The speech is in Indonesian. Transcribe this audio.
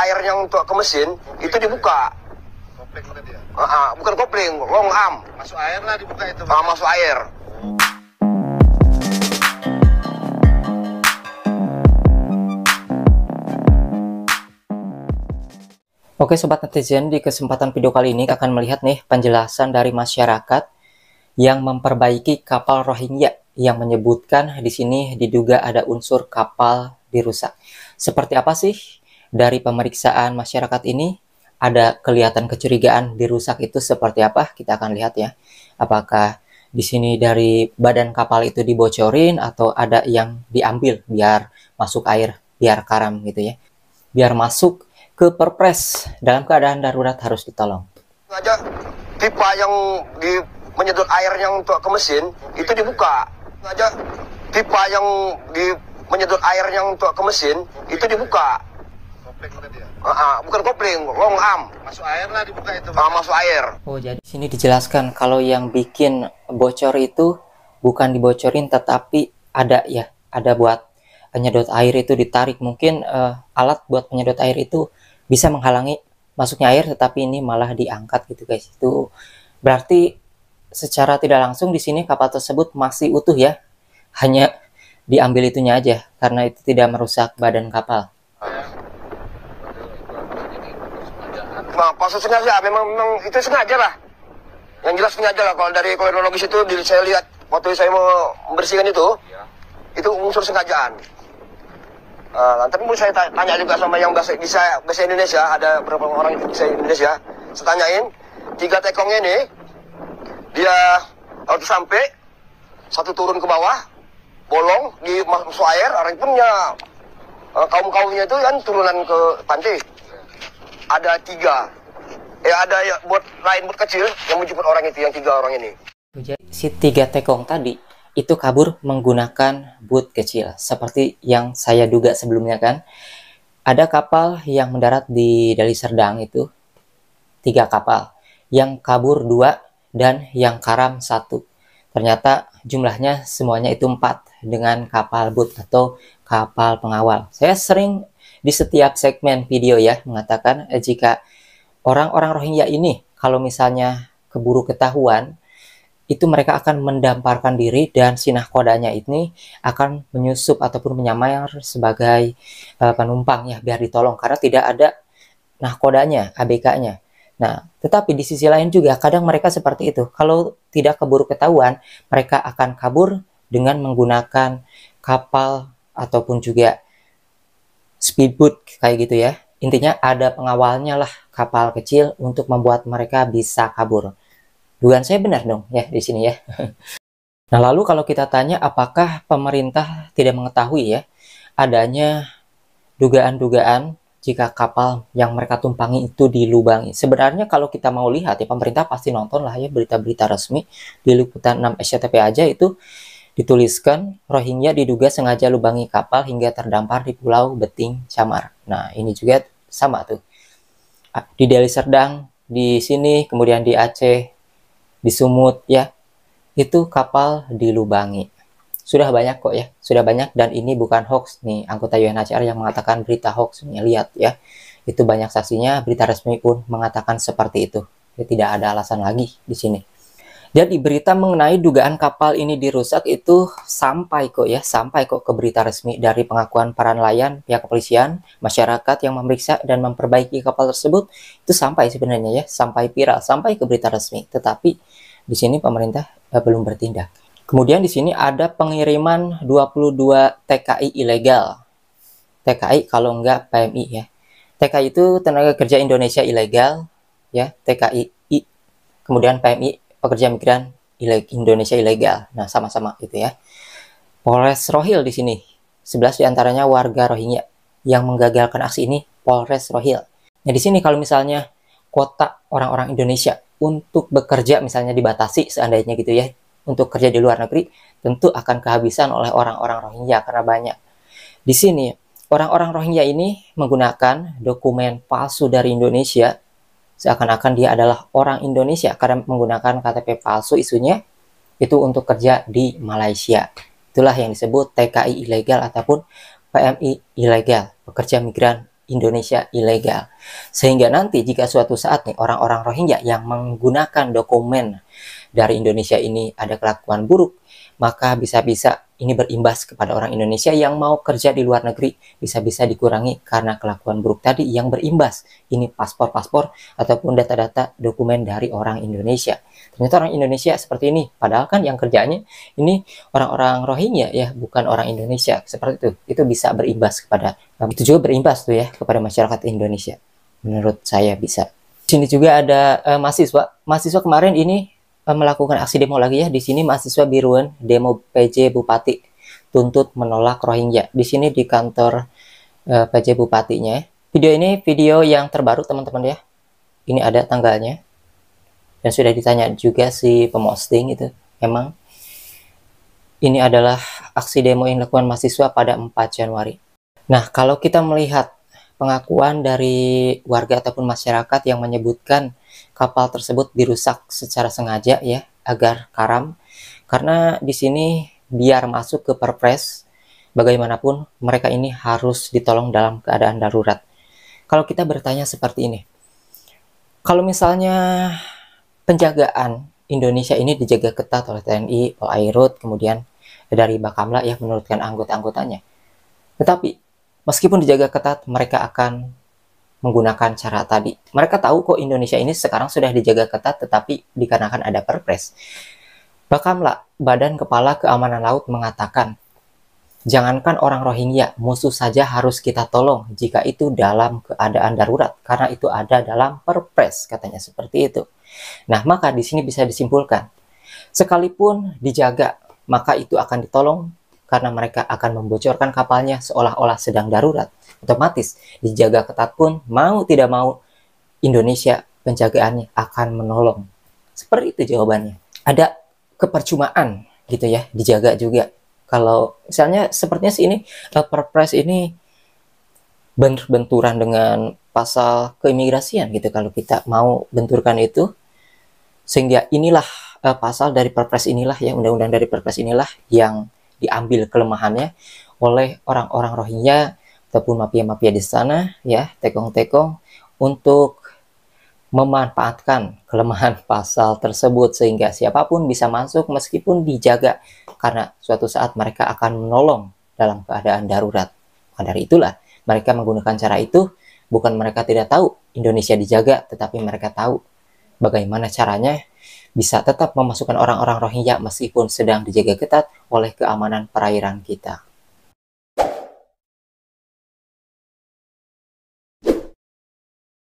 Air yang untuk ke mesin kopling itu dibuka. Kopling Uh, uh, bukan kopling, long arm. Masuk air lah dibuka itu. Uh, masuk air. Oke sobat netizen, di kesempatan video kali ini akan melihat nih penjelasan dari masyarakat yang memperbaiki kapal Rohingya yang menyebutkan di sini diduga ada unsur kapal dirusak. Seperti apa sih dari pemeriksaan masyarakat ini ada kelihatan kecurigaan dirusak itu seperti apa? Kita akan lihat ya. Apakah di sini dari badan kapal itu dibocorin atau ada yang diambil biar masuk air, biar karam gitu ya. Biar masuk ke perpres dalam keadaan darurat harus ditolong. Aja pipa yang di menyedot air yang untuk ke mesin itu dibuka. Aja pipa yang di menyedot air yang untuk ke mesin itu dibuka. Uh, uh, bukan kopling, long arm. Masuk air lah dibuka itu. Uh, masuk air. Oh, jadi sini dijelaskan kalau yang bikin bocor itu bukan dibocorin tetapi ada ya, ada buat penyedot air itu ditarik. Mungkin uh, alat buat penyedot air itu bisa menghalangi masuknya air tetapi ini malah diangkat gitu guys. Itu berarti secara tidak langsung di sini kapal tersebut masih utuh ya. Hanya diambil itunya aja karena itu tidak merusak badan kapal. bang proses sengaja memang memang itu sengaja lah yang jelas sengaja lah kalau dari kronologis itu diri saya lihat waktu saya mau membersihkan itu ya. itu unsur sengajaan uh, ah, tapi mau saya tanya juga sama yang bahasa bisa bahasa Indonesia ada beberapa orang yang bisa Indonesia saya tanyain tiga tekong ini dia waktu sampai satu turun ke bawah bolong di masuk air orang punya eh, kaum kaumnya itu kan turunan ke pantai ada tiga ya ada ya buat lain buat kecil yang menjemput orang itu yang tiga orang ini si tiga tekong tadi itu kabur menggunakan boot kecil seperti yang saya duga sebelumnya kan ada kapal yang mendarat di Dali Serdang itu tiga kapal yang kabur dua dan yang karam satu ternyata jumlahnya semuanya itu empat dengan kapal boot atau kapal pengawal saya sering di setiap segmen video ya mengatakan eh, jika orang-orang Rohingya ini kalau misalnya keburu ketahuan itu mereka akan mendamparkan diri dan sinah kodanya ini akan menyusup ataupun menyamar sebagai uh, penumpang ya biar ditolong karena tidak ada nahkodanya, ABK-nya. Nah, tetapi di sisi lain juga kadang mereka seperti itu. Kalau tidak keburu ketahuan, mereka akan kabur dengan menggunakan kapal ataupun juga speedboat kayak gitu ya. Intinya ada pengawalnya lah kapal kecil untuk membuat mereka bisa kabur. Dugaan saya benar dong ya di sini ya. Nah, lalu kalau kita tanya apakah pemerintah tidak mengetahui ya adanya dugaan-dugaan jika kapal yang mereka tumpangi itu dilubangi. Sebenarnya kalau kita mau lihat ya pemerintah pasti nonton lah ya berita-berita resmi di liputan 6 SCTV aja itu Dituliskan, Rohingya diduga sengaja lubangi kapal hingga terdampar di Pulau Beting Camar. Nah, ini juga sama tuh. Di Deli Serdang, di sini, kemudian di Aceh, di Sumut, ya. Itu kapal dilubangi. Sudah banyak kok ya, sudah banyak dan ini bukan hoax nih. Anggota UNHCR yang mengatakan berita hoax, nih, lihat ya. Itu banyak saksinya, berita resmi pun mengatakan seperti itu. Jadi tidak ada alasan lagi di sini. Dan di berita mengenai dugaan kapal ini dirusak itu sampai kok ya, sampai kok ke berita resmi dari pengakuan para nelayan, pihak kepolisian, masyarakat yang memeriksa dan memperbaiki kapal tersebut itu sampai sebenarnya ya, sampai viral, sampai ke berita resmi. Tetapi di sini pemerintah eh, belum bertindak. Kemudian di sini ada pengiriman 22 TKI ilegal. TKI kalau enggak PMI ya. TKI itu tenaga kerja Indonesia ilegal ya, TKI kemudian PMI pekerja migran Indonesia ilegal. Nah, sama-sama gitu ya. Polres Rohil di sini. 11 diantaranya warga Rohingya yang menggagalkan aksi ini Polres Rohil. Nah, di sini kalau misalnya kuota orang-orang Indonesia untuk bekerja misalnya dibatasi seandainya gitu ya, untuk kerja di luar negeri, tentu akan kehabisan oleh orang-orang Rohingya karena banyak. Di sini, orang-orang Rohingya ini menggunakan dokumen palsu dari Indonesia seakan-akan dia adalah orang Indonesia karena menggunakan KTP palsu isunya itu untuk kerja di Malaysia. Itulah yang disebut TKI ilegal ataupun PMI ilegal, pekerja migran Indonesia ilegal. Sehingga nanti jika suatu saat nih orang-orang Rohingya yang menggunakan dokumen dari Indonesia ini ada kelakuan buruk, maka bisa-bisa ini berimbas kepada orang Indonesia yang mau kerja di luar negeri bisa-bisa dikurangi karena kelakuan buruk tadi yang berimbas ini paspor-paspor ataupun data-data dokumen dari orang Indonesia. Ternyata orang Indonesia seperti ini, padahal kan yang kerjanya ini orang-orang Rohingya ya, bukan orang Indonesia. Seperti itu. Itu bisa berimbas kepada eh, itu juga berimbas tuh ya kepada masyarakat Indonesia. Menurut saya bisa. Sini juga ada uh, mahasiswa. Mahasiswa kemarin ini Eh, melakukan aksi demo lagi ya. Di sini mahasiswa biruan demo PJ Bupati tuntut menolak Rohingya. Di sini di kantor uh, eh, PJ Bupatinya. Video ini video yang terbaru teman-teman ya. Ini ada tanggalnya. Dan sudah ditanya juga si pemosting itu. Emang ini adalah aksi demo yang dilakukan mahasiswa pada 4 Januari. Nah, kalau kita melihat pengakuan dari warga ataupun masyarakat yang menyebutkan kapal tersebut dirusak secara sengaja ya agar karam karena di sini biar masuk ke perpres bagaimanapun mereka ini harus ditolong dalam keadaan darurat. Kalau kita bertanya seperti ini, kalau misalnya penjagaan Indonesia ini dijaga ketat oleh TNI, Polri, kemudian dari Bakamla ya menurutkan anggota-anggotanya. Tetapi meskipun dijaga ketat, mereka akan menggunakan cara tadi. Mereka tahu kok Indonesia ini sekarang sudah dijaga ketat tetapi dikarenakan ada perpres. Bakamla, Badan Kepala Keamanan Laut mengatakan, jangankan orang Rohingya, musuh saja harus kita tolong jika itu dalam keadaan darurat karena itu ada dalam perpres katanya seperti itu. Nah, maka di sini bisa disimpulkan, sekalipun dijaga, maka itu akan ditolong karena mereka akan membocorkan kapalnya seolah-olah sedang darurat Otomatis dijaga ketat pun mau tidak mau Indonesia penjagaannya akan menolong. Seperti itu jawabannya. Ada kepercumaan gitu ya dijaga juga. Kalau misalnya sepertinya sih ini uh, perpres ini benturan dengan pasal keimigrasian gitu kalau kita mau benturkan itu sehingga inilah uh, pasal dari perpres inilah yang undang-undang dari perpres inilah yang diambil kelemahannya oleh orang-orang Rohingya ataupun mafia-mafia di sana ya tekong-tekong untuk memanfaatkan kelemahan pasal tersebut sehingga siapapun bisa masuk meskipun dijaga karena suatu saat mereka akan menolong dalam keadaan darurat. Maka dari itulah mereka menggunakan cara itu bukan mereka tidak tahu Indonesia dijaga tetapi mereka tahu bagaimana caranya bisa tetap memasukkan orang-orang Rohingya meskipun sedang dijaga ketat oleh keamanan perairan kita.